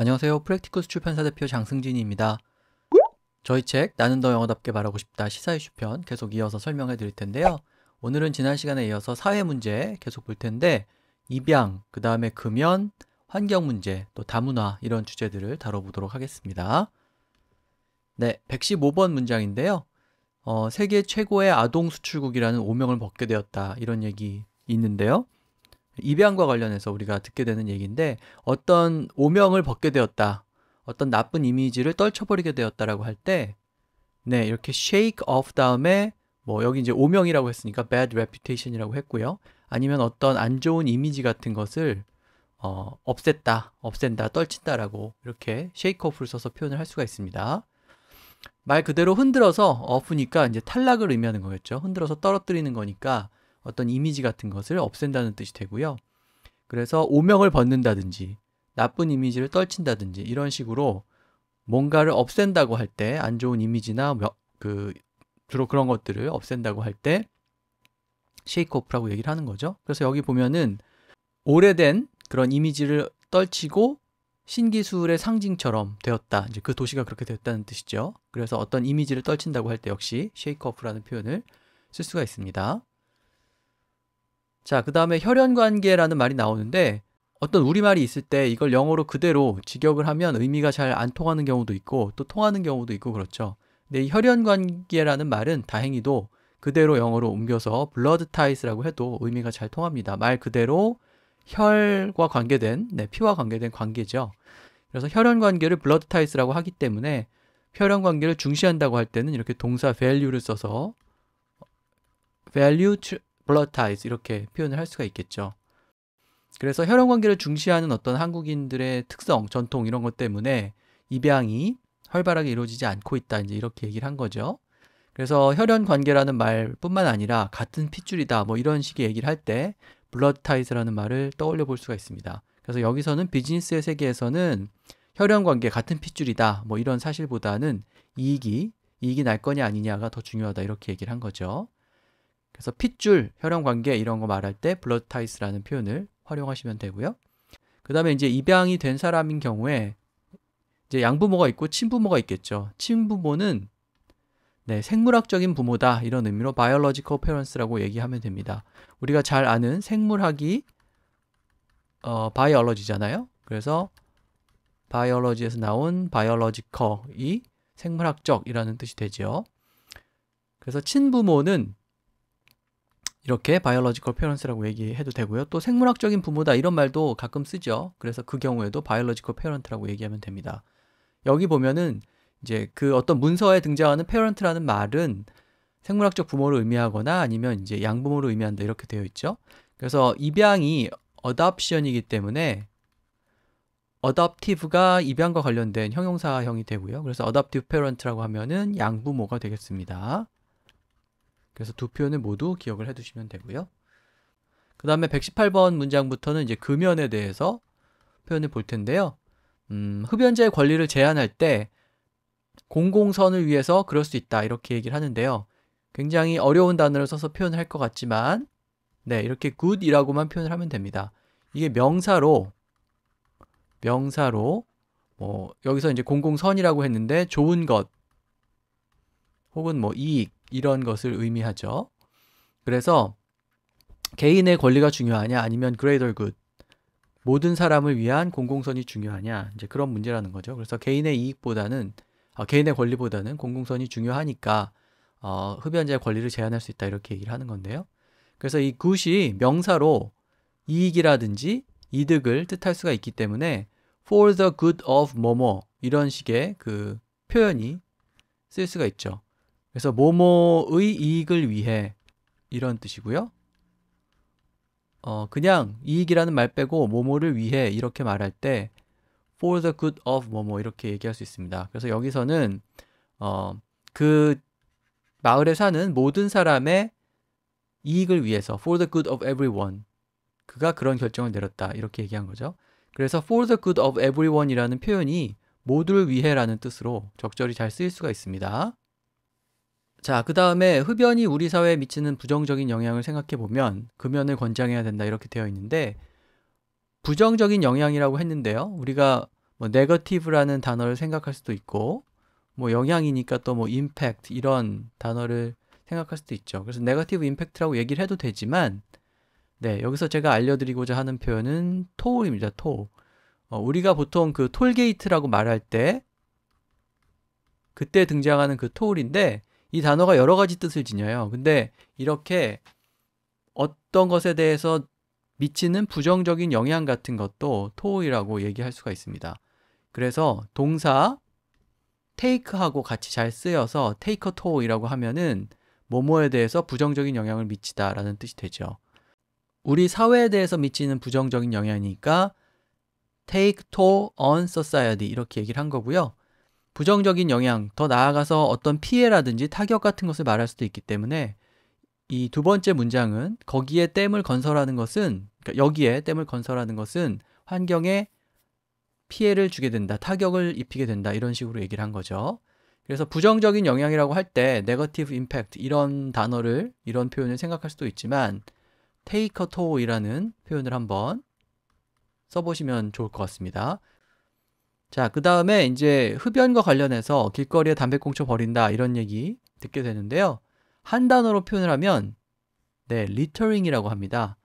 안녕하세요. 프랙티쿠스 출판사 대표 장승진입니다. 저희 책 나는 더 영어답게 말하고 싶다 시사 이슈편 계속 이어서 설명해 드릴 텐데요. 오늘은 지난 시간에 이어서 사회 문제 계속 볼 텐데 입양, 그 다음에 금연, 환경 문제, 또 다문화 이런 주제들을 다뤄보도록 하겠습니다. 네, 115번 문장인데요. 어, 세계 최고의 아동 수출국이라는 오명을 벗게 되었다 이런 얘기 있는데요. 입양과 관련해서 우리가 듣게 되는 얘기인데 어떤 오명을 벗게 되었다. 어떤 나쁜 이미지를 떨쳐버리게 되었다라고 할 때 네, 이렇게 shake off 다음에 뭐 여기 이제 오명이라고 했으니까 bad reputation이라고 했고요. 아니면 어떤 안 좋은 이미지 같은 것을 어, 없앴다, 없앤다, 떨친다라고 이렇게 shake off를 써서 표현을 할 수가 있습니다. 말 그대로 흔들어서 off니까 이제 탈락을 의미하는 거겠죠. 흔들어서 떨어뜨리는 거니까 어떤 이미지 같은 것을 없앤다는 뜻이 되고요. 그래서 오명을 벗는다든지 나쁜 이미지를 떨친다든지 이런 식으로 뭔가를 없앤다고 할 때 안 좋은 이미지나 그 주로 그런 것들을 없앤다고 할 때 쉐이크오프라고 얘기를 하는 거죠. 그래서 여기 보면은 오래된 그런 이미지를 떨치고 신기술의 상징처럼 되었다. 이제 그 도시가 그렇게 됐다는 뜻이죠. 그래서 어떤 이미지를 떨친다고 할 때 역시 쉐이크오프라는 표현을 쓸 수가 있습니다. 자, 그 다음에 혈연관계라는 말이 나오는데 어떤 우리말이 있을 때 이걸 영어로 그대로 직역을 하면 의미가 잘 안 통하는 경우도 있고 또 통하는 경우도 있고 그렇죠. 근데 이 혈연관계라는 말은 다행히도 그대로 영어로 옮겨서 blood ties라고 해도 의미가 잘 통합니다. 말 그대로 혈과 관계된, 네, 피와 관계된 관계죠. 그래서 혈연관계를 blood ties라고 하기 때문에 혈연관계를 중시한다고 할 때는 이렇게 동사 value를 써서 value 블러타이즈 이렇게 표현을 할 수가 있겠죠. 그래서 혈연 관계를 중시하는 어떤 한국인들의 특성, 전통 이런 것 때문에 입양이 활발하게 이루어지지 않고 있다 이제 이렇게 얘기를 한 거죠. 그래서 혈연 관계라는 말뿐만 아니라 같은 핏줄이다 뭐 이런 식의 얘기를 할 때 블러타이즈라는 말을 떠올려 볼 수가 있습니다. 그래서 여기서는 비즈니스의 세계에서는 혈연 관계 같은 핏줄이다 뭐 이런 사실보다는 이익이 이익이 날 거냐 아니냐가 더 중요하다 이렇게 얘기를 한 거죠. 그래서 핏줄, 혈형 관계 이런 거 말할 때 블러드 타이스라는 표현을 활용하시면 되고요. 그 다음에 이제 입양이 된 사람인 경우에 이제 양부모가 있고 친부모가 있겠죠. 친부모는 네, 생물학적인 부모다 이런 의미로 biological parents라고 얘기하면 됩니다. 우리가 잘 아는 생물학이 어, biology잖아요. 그래서 biology에서 나온 biological이 생물학적이라는 뜻이 되죠. 그래서 친부모는 이렇게 바이올로지컬 페런스라고 얘기해도 되고요. 또 생물학적인 부모다 이런 말도 가끔 쓰죠. 그래서 그 경우에도 바이올로지컬 페런트라고 얘기하면 됩니다. 여기 보면은 이제 그 어떤 문서에 등장하는 페런트라는 말은 생물학적 부모를 의미하거나 아니면 이제 양부모를 의미한다 이렇게 되어 있죠. 그래서 입양이 어답션이기 때문에 어답티브가 입양과 관련된 형용사형이 되고요. 그래서 어답티브 페런트라고 하면은 양부모가 되겠습니다. 그래서 두 표현을 모두 기억을 해두시면 되고요. 그 다음에 118번 문장부터는 이제 금연에 대해서 표현을 볼 텐데요. 음, 흡연자의 권리를 제한할 때 공공선을 위해서 그럴 수 있다 이렇게 얘기를 하는데요. 굉장히 어려운 단어를 써서 표현을 할 것 같지만 네 이렇게 good이라고만 표현을 하면 됩니다. 이게 명사로 명사로 뭐 여기서 이제 공공선이라고 했는데 좋은 것 혹은 뭐 이익 이런 것을 의미하죠. 그래서 개인의 권리가 중요하냐 아니면 greater good 모든 사람을 위한 공공선이 중요하냐 이제 그런 문제라는 거죠. 그래서 개인의 이익보다는 어, 개인의 권리보다는 공공선이 중요하니까 어, 흡연자의 권리를 제한할 수 있다 이렇게 얘기를 하는 건데요. 그래서 이 굿이 명사로 이익이라든지 이득을 뜻할 수가 있기 때문에 for the good of 뭐뭐 이런 식의 그 표현이 쓸 수가 있죠. 그래서 모모의 이익을 위해 이런 뜻이고요. 어, 그냥 이익이라는 말 빼고 모모를 위해 이렇게 말할 때 for the good of 모모 이렇게 얘기할 수 있습니다. 그래서 여기서는 어, 그 마을에 사는 모든 사람의 이익을 위해서 for the good of everyone 그가 그런 결정을 내렸다 이렇게 얘기한 거죠. 그래서 for the good of everyone이라는 표현이 모두를 위해라는 뜻으로 적절히 잘 쓰일 수가 있습니다. 자, 그 다음에 흡연이 우리 사회에 미치는 부정적인 영향을 생각해 보면 금연을 권장해야 된다 이렇게 되어 있는데 부정적인 영향이라고 했는데요. 우리가 뭐 네거티브라는 단어를 생각할 수도 있고 뭐 영향이니까 또 뭐 임팩트 이런 단어를 생각할 수도 있죠. 그래서 네거티브 임팩트라고 얘기를 해도 되지만 네, 여기서 제가 알려드리고자 하는 표현은 토울입니다. 토. 어, 우리가 보통 그 톨게이트라고 말할 때 그때 등장하는 그 토울인데 이 단어가 여러 가지 뜻을 지녀요. 근데 이렇게 어떤 것에 대해서 미치는 부정적인 영향 같은 것도 토이라고 얘기할 수가 있습니다. 그래서 동사 take하고 같이 잘 쓰여서 take a to이라고 하면은 뭐뭐에 대해서 부정적인 영향을 미치다라는 뜻이 되죠. 우리 사회에 대해서 미치는 부정적인 영향이니까 take toll on society 이렇게 얘기를 한 거고요. 부정적인 영향, 더 나아가서 어떤 피해라든지 타격 같은 것을 말할 수도 있기 때문에 이 두 번째 문장은 거기에 댐을 건설하는 것은 그러니까 여기에 댐을 건설하는 것은 환경에 피해를 주게 된다, 타격을 입히게 된다 이런 식으로 얘기를 한 거죠. 그래서 부정적인 영향이라고 할 때 네거티브 임팩트 이런 단어를 이런 표현을 생각할 수도 있지만 테이커 토이라는 표현을 한번 써보시면 좋을 것 같습니다. 자, 그 다음에 이제 흡연과 관련해서 길거리에 담배꽁초 버린다 이런 얘기 듣게 되는데요. 한 단어로 표현을 하면 네, 리터링이라고 합니다.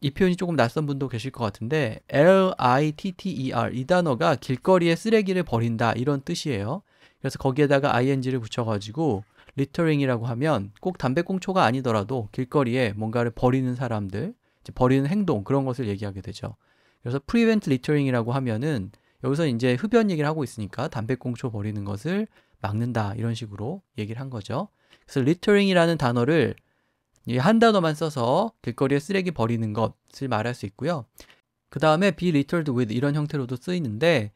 이 표현이 조금 낯선 분도 계실 것 같은데 L-I-T-T-E-R 이 단어가 길거리에 쓰레기를 버린다 이런 뜻이에요. 그래서 거기에다가 ing를 붙여가지고 리터링이라고 하면 꼭 담배꽁초가 아니더라도 길거리에 뭔가를 버리는 사람들, 버리는 행동 그런 것을 얘기하게 되죠. 그래서 prevent littering이라고 하면은 여기서 이제 흡연 얘기를 하고 있으니까 담배꽁초 버리는 것을 막는다 이런 식으로 얘기를 한 거죠. 그래서 리터링이라는 단어를 한 단어만 써서 길거리에 쓰레기 버리는 것을 말할 수 있고요. 그 다음에 be littered with 이런 형태로도 쓰이는데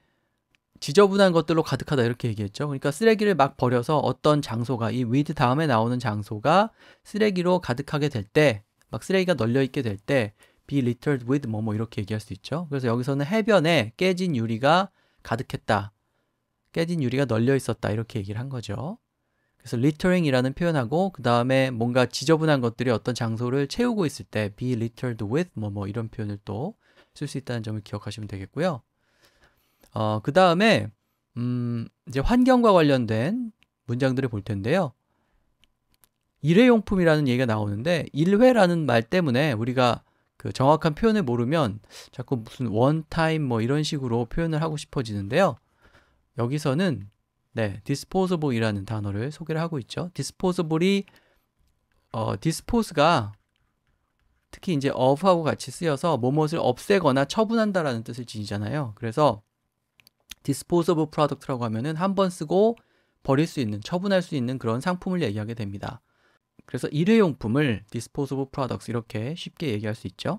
지저분한 것들로 가득하다 이렇게 얘기했죠. 그러니까 쓰레기를 막 버려서 어떤 장소가 이 with 다음에 나오는 장소가 쓰레기로 가득하게 될 때 막 쓰레기가 널려 있게 될때 be littered with 뭐뭐 뭐 이렇게 얘기할 수 있죠. 그래서 여기서는 해변에 깨진 유리가 가득했다. 깨진 유리가 널려 있었다. 이렇게 얘기를 한 거죠. 그래서 littering이라는 표현하고 그 다음에 뭔가 지저분한 것들이 어떤 장소를 채우고 있을 때 be littered with 뭐뭐 뭐 이런 표현을 또 쓸 수 있다는 점을 기억하시면 되겠고요. 어, 그 다음에 음, 이제 환경과 관련된 문장들을 볼 텐데요. 일회용품이라는 얘기가 나오는데 일회라는 말 때문에 우리가 그 정확한 표현을 모르면 자꾸 무슨 원타임 뭐 이런 식으로 표현을 하고 싶어지는데요. 여기서는 네, d i s p o s a b l e 이라는 단어를 소개를 하고 있죠. disposable이 어, dispose가 특히 이제 of하고 같이 쓰여서 뭐뭇을 없애거나 처분한다라는 뜻을 지니잖아요. 그래서 disposable product라고 하면은 한 번 쓰고 버릴 수 있는, 처분할 수 있는 그런 상품을 얘기하게 됩니다. 그래서 일회용품을 disposable products 이렇게 쉽게 얘기할 수 있죠.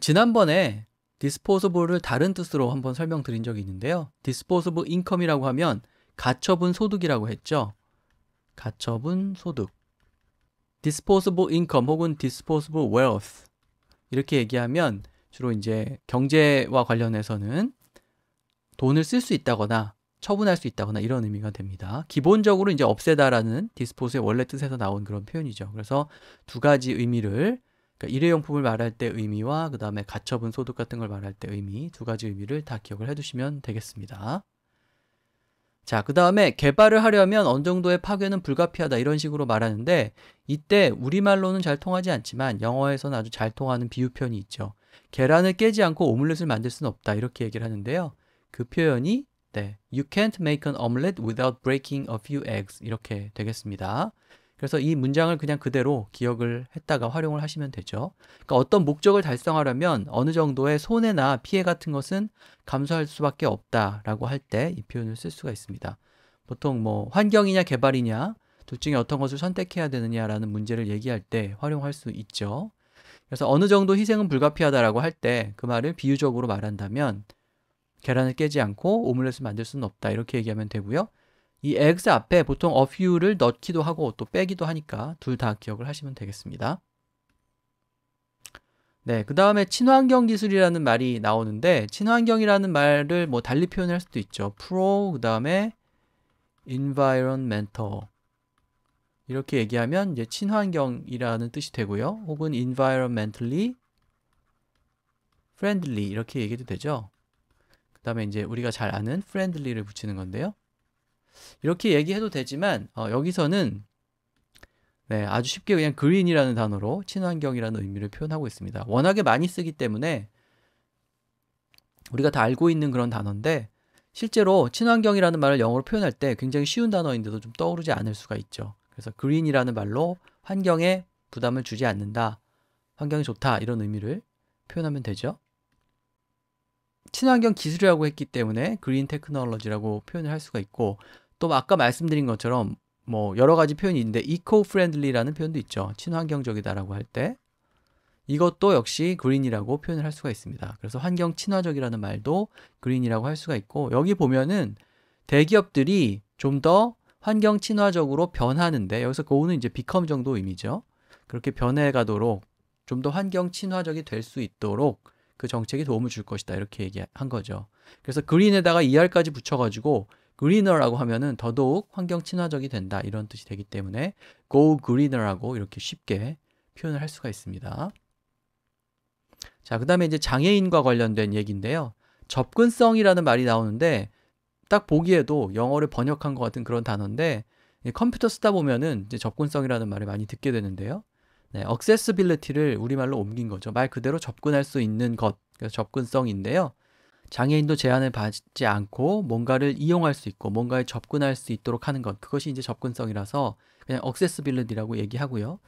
지난번에 disposable를 다른 뜻으로 한번 설명드린 적이 있는데요. disposable income이라고 하면 가처분 소득이라고 했죠. 가처분 소득. disposable income 혹은 disposable wealth 이렇게 얘기하면 주로 이제 경제와 관련해서는 돈을 쓸 수 있다거나 처분할 수 있다거나 이런 의미가 됩니다. 기본적으로 이제 없애다라는 디스포스의 원래 뜻에서 나온 그런 표현이죠. 그래서 두 가지 의미를 그러니까 일회용품을 말할 때 의미와 그 다음에 가처분 소득 같은 걸 말할 때 의미 두 가지 의미를 다 기억을 해두시면 되겠습니다. 자, 그 다음에 개발을 하려면 어느 정도의 파괴는 불가피하다 이런 식으로 말하는데 이때 우리말로는 잘 통하지 않지만 영어에서는 아주 잘 통하는 비유편이 있죠. 계란을 깨지 않고 오믈렛을 만들 수는 없다 이렇게 얘기를 하는데요. 그 표현이 네, you can't make an omelette without breaking a few eggs 이렇게 되겠습니다. 그래서 이 문장을 그냥 그대로 기억을 했다가 활용을 하시면 되죠. 그러니까 어떤 목적을 달성하려면 어느 정도의 손해나 피해 같은 것은 감수할 수밖에 없다라고 할 때 이 표현을 쓸 수가 있습니다. 보통 뭐 환경이냐 개발이냐 둘 중에 어떤 것을 선택해야 되느냐라는 문제를 얘기할 때 활용할 수 있죠. 그래서 어느 정도 희생은 불가피하다라고 할 때 그 말을 비유적으로 말한다면 계란을 깨지 않고 오믈렛을 만들 수는 없다. 이렇게 얘기하면 되고요. 이 eggs 앞에 보통 a few를 넣기도 하고 또 빼기도 하니까 둘 다 기억을 하시면 되겠습니다. 네, 그 다음에 친환경 기술이라는 말이 나오는데 친환경이라는 말을 뭐 달리 표현할 수도 있죠. pro 그 다음에 environmental 이렇게 얘기하면 이제 친환경이라는 뜻이 되고요. 혹은 environmentally friendly 이렇게 얘기도 되죠. 그다음에 이제 우리가 잘 아는 friendly를 붙이는 건데요. 이렇게 얘기해도 되지만 어, 여기서는 네, 아주 쉽게 그냥 그린이라는 단어로 친환경이라는 의미를 표현하고 있습니다. 워낙에 많이 쓰기 때문에 우리가 다 알고 있는 그런 단어인데 실제로 친환경이라는 말을 영어로 표현할 때 굉장히 쉬운 단어인데도 좀 떠오르지 않을 수가 있죠. 그래서 그린이라는 말로 환경에 부담을 주지 않는다. 환경이 좋다 이런 의미를 표현하면 되죠. 친환경 기술이라고 했기 때문에 그린 테크놀로지라고 표현을 할 수가 있고 또 아까 말씀드린 것처럼 뭐 여러 가지 표현이 있는데 이코 프렌들리라는 표현도 있죠. 친환경적이다라고 할 때 이것도 역시 그린이라고 표현을 할 수가 있습니다. 그래서 환경 친화적이라는 말도 그린이라고 할 수가 있고 여기 보면은 대기업들이 좀 더 환경 친화적으로 변하는데 여기서 고우는 이제 비컴 정도 의미죠. 그렇게 변해 가도록 좀 더 환경 친화적이 될 수 있도록 그 정책이 도움을 줄 것이다 이렇게 얘기한 거죠. 그래서 그린에다가 ER까지 붙여가지고 그린너라고 하면은 더더욱 환경 친화적이 된다 이런 뜻이 되기 때문에 go greener라고 이렇게 쉽게 표현을 할 수가 있습니다. 자, 그다음에 이제 장애인과 관련된 얘기인데요. 접근성이라는 말이 나오는데 딱 보기에도 영어를 번역한 것 같은 그런 단어인데 컴퓨터 쓰다 보면은 이제 접근성이라는 말을 많이 듣게 되는데요. 네, accessibility를 우리말로 옮긴 거죠. 말 그대로 접근할 수 있는 것, 그래서 접근성인데요. 장애인도 제한을 받지 않고 뭔가를 이용할 수 있고 뭔가에 접근할 수 있도록 하는 것, 그것이 이제 접근성이라서 그냥 accessibility라고 얘기하고요.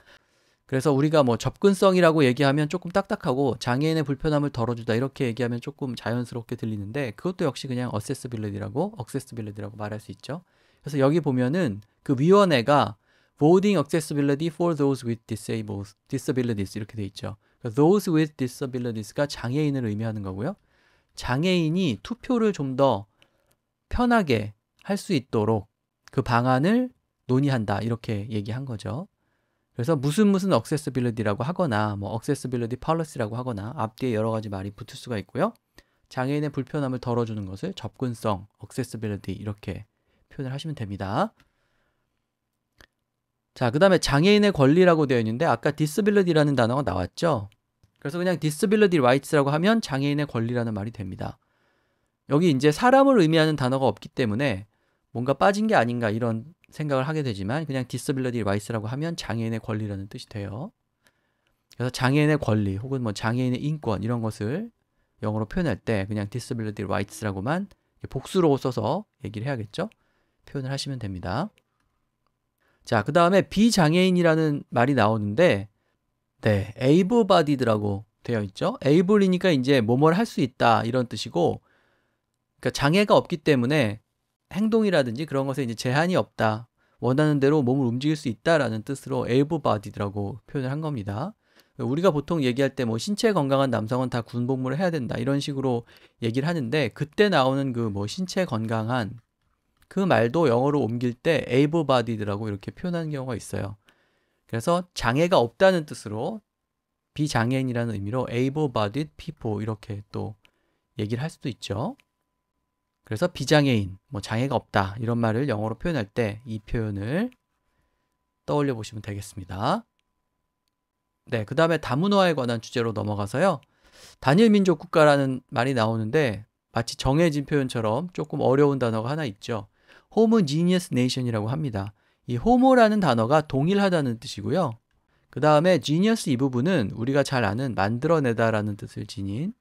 그래서 우리가 뭐 접근성이라고 얘기하면 조금 딱딱하고 장애인의 불편함을 덜어주다 이렇게 얘기하면 조금 자연스럽게 들리는데 그것도 역시 그냥 accessibility라고 accessibility라고 말할 수 있죠. 그래서 여기 보면은 그 위원회가 boarding accessibility for those with disabled, disabilities 이렇게 돼 있죠. 그러니까 those with disabilities가 장애인을 의미하는 거고요. 장애인이 투표를 좀 더 편하게 할 수 있도록 그 방안을 논의한다 이렇게 얘기한 거죠. 그래서 무슨 무슨 accessibility라고 하거나 뭐 accessibility policy라고 하거나 앞뒤에 여러 가지 말이 붙을 수가 있고요. 장애인의 불편함을 덜어주는 것을 접근성, accessibility 이렇게 표현을 하시면 됩니다. 자, 그 다음에 장애인의 권리라고 되어 있는데 아까 disability라는 단어가 나왔죠? 그래서 그냥 disability rights라고 하면 장애인의 권리라는 말이 됩니다. 여기 이제 사람을 의미하는 단어가 없기 때문에 뭔가 빠진 게 아닌가 이런 생각을 하게 되지만 그냥 disability rights라고 하면 장애인의 권리라는 뜻이 돼요. 그래서 장애인의 권리 혹은 뭐 장애인의 인권 이런 것을 영어로 표현할 때 그냥 disability rights라고만 복수로 써서 얘기를 해야겠죠? 표현을 하시면 됩니다. 자, 그 다음에 비장애인이라는 말이 나오는데, 네, able-bodied라고 되어 있죠. able이니까 이제 뭐뭐를할수 있다 이런 뜻이고, 그러니까 장애가 없기 때문에 행동이라든지 그런 것에 이제 제한이 없다. 원하는 대로 몸을 움직일 수 있다라는 뜻으로 able-bodied라고 표현을 한 겁니다. 우리가 보통 얘기할 때 뭐 신체 건강한 남성은 다 군복무를 해야 된다 이런 식으로 얘기를 하는데 그때 나오는 그 뭐 신체 건강한 그 말도 영어로 옮길 때 able-bodied라고 이렇게 표현하는 경우가 있어요. 그래서 장애가 없다는 뜻으로 비장애인이라는 의미로 able-bodied people 이렇게 또 얘기를 할 수도 있죠. 그래서 비장애인, 뭐 장애가 없다 이런 말을 영어로 표현할 때 이 표현을 떠올려 보시면 되겠습니다. 네, 그 다음에 다문화에 관한 주제로 넘어가서요. 단일 민족 국가라는 말이 나오는데 마치 정해진 표현처럼 조금 어려운 단어가 하나 있죠. 호모 지니어스 네이션이라고 합니다. 이 호모라는 단어가 동일하다는 뜻이고요. 그 다음에 genius 이 부분은 우리가 잘 아는 만들어내다 라는 뜻을 지닌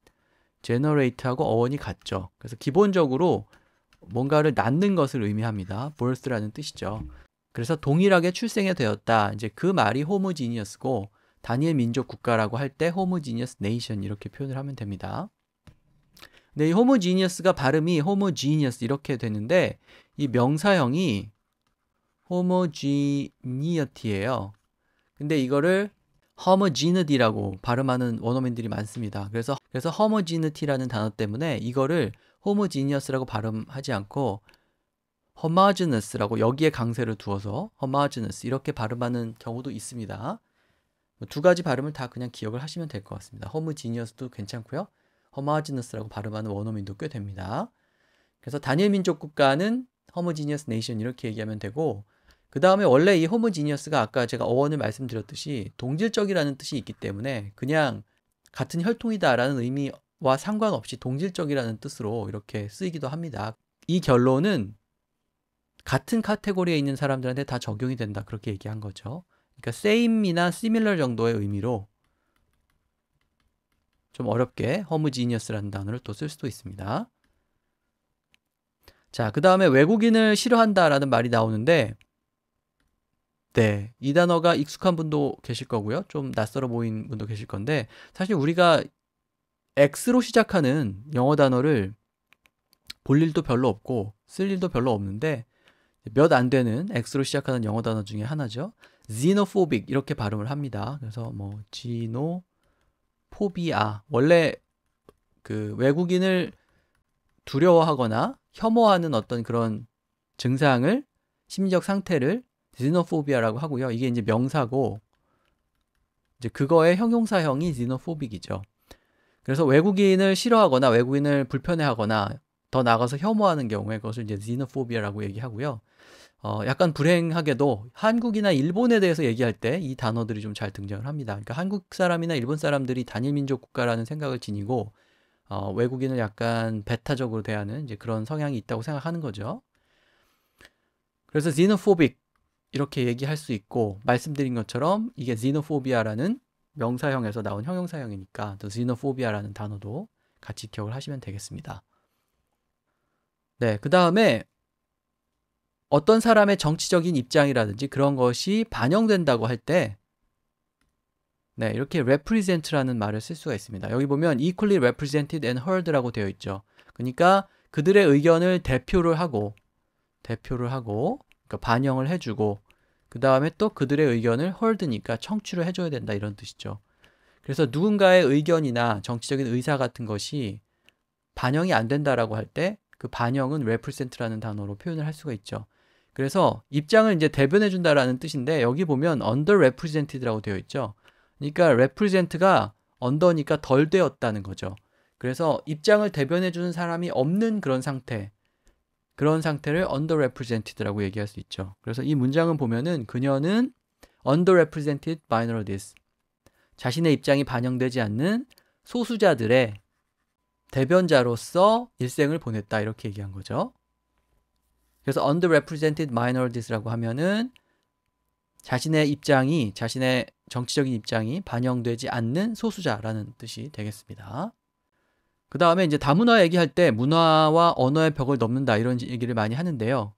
generate하고 어원이 같죠. 그래서 기본적으로 뭔가를 낳는 것을 의미합니다. birth라는 뜻이죠. 그래서 동일하게 출생이 되었다. 이제 그 말이 homogeneous고 단일 민족 국가라고 할때 homogeneous nation 이렇게 표현을 하면 됩니다. 근데 이 호모지니어스가 발음이 호모지니어스 이렇게 되는데 이 명사형이 호모지니어티예요. 근데 이거를 허머지니티라고 발음하는 원어민들이 많습니다. 그래서 그래서 허머지니티라는 단어 때문에 이거를 호모지니어스라고 발음하지 않고 허마지너스라고 여기에 강세를 두어서 허마지너스 이렇게 발음하는 경우도 있습니다. 뭐 두 가지 발음을 다 그냥 기억을 하시면 될 것 같습니다. 허무지니어스도 괜찮고요. 허마지너스라고 발음하는 원어민도 꽤 됩니다. 그래서 단일 민족 국가는 허머지니어스 네이션 이렇게 얘기하면 되고 그 다음에 원래 이 허머지니어스가 아까 제가 어원을 말씀드렸듯이 동질적이라는 뜻이 있기 때문에 그냥 같은 혈통이다라는 의미와 상관없이 동질적이라는 뜻으로 이렇게 쓰이기도 합니다. 이 결론은 같은 카테고리에 있는 사람들한테 다 적용이 된다 그렇게 얘기한 거죠. 그러니까 same이나 similar 정도의 의미로 좀 어렵게 허무지니어스라는 단어를 또 쓸 수도 있습니다. 자, 그 다음에 외국인을 싫어한다라는 말이 나오는데, 네, 이 단어가 익숙한 분도 계실 거고요. 좀 낯설어 보인 분도 계실 건데, 사실 우리가 X로 시작하는 영어 단어를 볼 일도 별로 없고, 쓸 일도 별로 없는데, 몇 안 되는 X로 시작하는 영어 단어 중에 하나죠. xenophobic 이렇게 발음을 합니다. 그래서 뭐, 지노, 포비아 원래 그 외국인을 두려워하거나 혐오하는 어떤 그런 증상을 심리적 상태를 디즈노포비아라고 하고요. 이게 이제 명사고 이제 그거의 형용사형이 디즈노포빅이죠. 그래서 외국인을 싫어하거나 외국인을 불편해하거나 더 나가서 혐오하는 경우에 그것을 이제 디즈노포비아라고 얘기하고요. 어, 약간 불행하게도 한국이나 일본에 대해서 얘기할 때 이 단어들이 좀 잘 등장을 합니다. 그러니까 한국 사람이나 일본 사람들이 단일 민족 국가라는 생각을 지니고 어, 외국인을 약간 배타적으로 대하는 이제 그런 성향이 있다고 생각하는 거죠. 그래서 xenophobic 이렇게 얘기할 수 있고 말씀드린 것처럼 이게 xenophobia라는 명사형에서 나온 형용사형이니까 또 xenophobia라는 단어도 같이 기억을 하시면 되겠습니다. 네, 그 다음에 어떤 사람의 정치적인 입장이라든지 그런 것이 반영된다고 할때 네, 이렇게 represent라는 말을 쓸 수가 있습니다. 여기 보면 equally represented and heard라고 되어 있죠. 그러니까 그들의 의견을 대표를 하고 대표를 하고 그러니까 반영을 해 주고 그 다음에 또 그들의 의견을 헐드니까 청취를 해줘야 된다 이런 뜻이죠. 그래서 누군가의 의견이나 정치적인 의사 같은 것이 반영이 안 된다라고 할 때 그 반영은 represent라는 단어로 표현을 할 수가 있죠. 그래서 입장을 이제 대변해 준다라는 뜻인데 여기 보면 underrepresented라고 되어 있죠. 그러니까 represent가 언더니까 덜 되었다는 거죠. 그래서 입장을 대변해 주는 사람이 없는 그런 상태. 그런 상태를 underrepresented라고 얘기할 수 있죠. 그래서 이 문장은 보면은 그녀는 underrepresented minorities 자신의 입장이 반영되지 않는 소수자들의 대변자로서 일생을 보냈다 이렇게 얘기한 거죠. 그래서 underrepresented minorities라고 하면은 자신의 입장이 자신의 정치적인 입장이 반영되지 않는 소수자라는 뜻이 되겠습니다. 그 다음에 이제 다문화 얘기할 때 문화와 언어의 벽을 넘는다 이런 얘기를 많이 하는데요.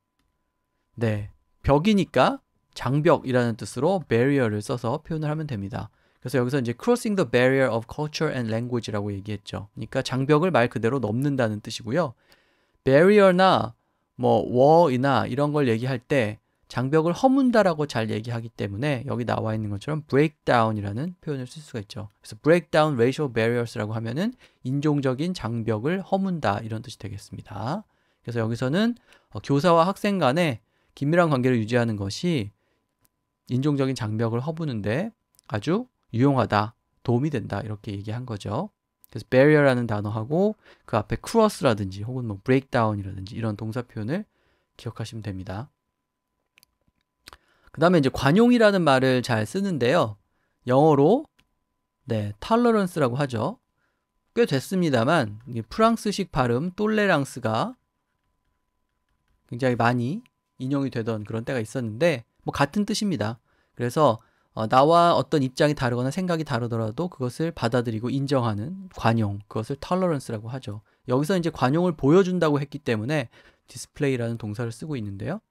네. 벽이니까 장벽이라는 뜻으로 barrier를 써서 표현을 하면 됩니다. 그래서 여기서 이제 crossing the barrier of culture and language라고 얘기했죠. 그러니까 장벽을 말 그대로 넘는다는 뜻이고요. barrier나 뭐 워이나 이런 걸 얘기할 때 장벽을 허문다라고 잘 얘기하기 때문에 여기 나와 있는 것처럼 breakdown이라는 표현을 쓸 수가 있죠. 그래서 breakdown racial barriers라고 하면은 인종적인 장벽을 허문다 이런 뜻이 되겠습니다. 그래서 여기서는 어, 교사와 학생 간의 긴밀한 관계를 유지하는 것이 인종적인 장벽을 허부는데 아주 유용하다, 도움이 된다 이렇게 얘기한 거죠. 그래서 barrier라는 단어하고 그 앞에 cross라든지 혹은 뭐 breakdown이라든지 이런 동사 표현을 기억하시면 됩니다. 그 다음에 이제 관용이라는 말을 잘 쓰는데요. 영어로 네, tolerance라고 하죠. 꽤 됐습니다만 프랑스식 발음 똘레랑스가 굉장히 많이 인용이 되던 그런 때가 있었는데 뭐 같은 뜻입니다. 그래서 어, 나와 어떤 입장이 다르거나 생각이 다르더라도 그것을 받아들이고 인정하는 관용, 그것을 털러런스라고 하죠. 여기서 이제 관용을 보여준다고 했기 때문에 디스플레이라는 동사를 쓰고 있는데요.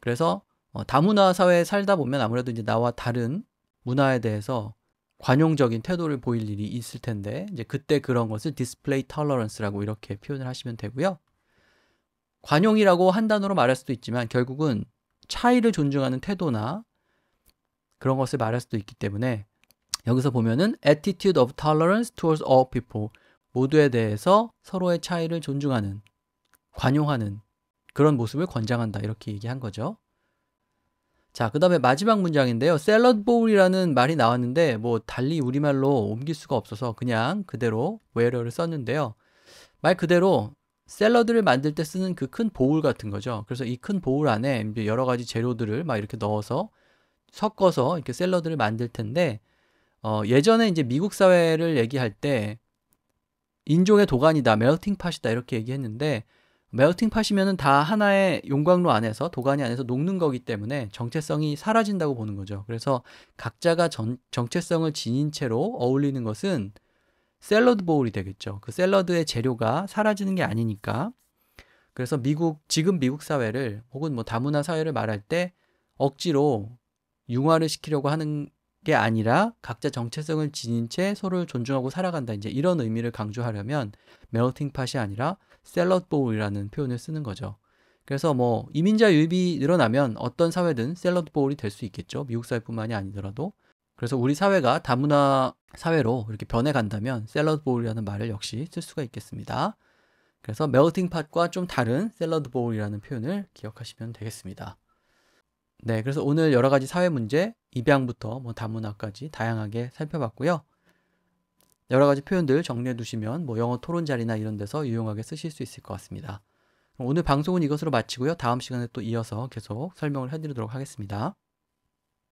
그래서 어, 다문화 사회에 살다 보면 아무래도 이제 나와 다른 문화에 대해서 관용적인 태도를 보일 일이 있을 텐데 이제 그때 그런 것을 디스플레이 털러런스라고 이렇게 표현을 하시면 되고요. 관용이라고 한 단어로 말할 수도 있지만 결국은 차이를 존중하는 태도나 그런 것을 말할 수도 있기 때문에 여기서 보면은 attitude of tolerance towards all people 모두에 대해서 서로의 차이를 존중하는 관용하는 그런 모습을 권장한다 이렇게 얘기한 거죠. 자, 그 다음에 마지막 문장인데요. 샐러드 볼이라는 말이 나왔는데 뭐 달리 우리말로 옮길 수가 없어서 그냥 그대로 외래어를 썼는데요. 말 그대로 샐러드를 만들 때 쓰는 그 큰 보울 같은 거죠. 그래서 이 큰 보울 안에 여러 가지 재료들을 막 이렇게 넣어서 섞어서 이렇게 샐러드를 만들 텐데 어, 예전에 이제 미국 사회를 얘기할 때 인종의 도가니다, 멜팅 팟이다 이렇게 얘기했는데 멜팅 팟이면은 다 하나의 용광로 안에서 도가니 안에서 녹는 거기 때문에 정체성이 사라진다고 보는 거죠. 그래서 각자가 전, 정체성을 지닌 채로 어울리는 것은 샐러드 보울이 되겠죠. 그 샐러드의 재료가 사라지는 게 아니니까. 그래서 미국 지금 미국 사회를 혹은 뭐 다문화 사회를 말할 때 억지로 융화를 시키려고 하는 게 아니라 각자 정체성을 지닌 채 서로를 존중하고 살아간다. 이제 이런 의미를 강조하려면 멜팅 팟이 아니라 셀럿 보울이라는 표현을 쓰는 거죠. 그래서 뭐 이민자 유입이 늘어나면 어떤 사회든 셀러드 보울이 될 수 있겠죠. 미국 사회뿐만이 아니더라도. 그래서 우리 사회가 다문화 사회로 이렇게 변해간다면 셀러드 보울이라는 말을 역시 쓸 수가 있겠습니다. 그래서 멜팅 팟과 좀 다른 셀러드 보울이라는 표현을 기억하시면 되겠습니다. 네, 그래서 오늘 여러 가지 사회 문제, 입양부터 뭐 다문화까지 다양하게 살펴봤고요. 여러 가지 표현들 정리해 두시면 뭐 영어 토론 자리나 이런 데서 유용하게 쓰실 수 있을 것 같습니다. 오늘 방송은 이것으로 마치고요. 다음 시간에 또 이어서 계속 설명을 해드리도록 하겠습니다.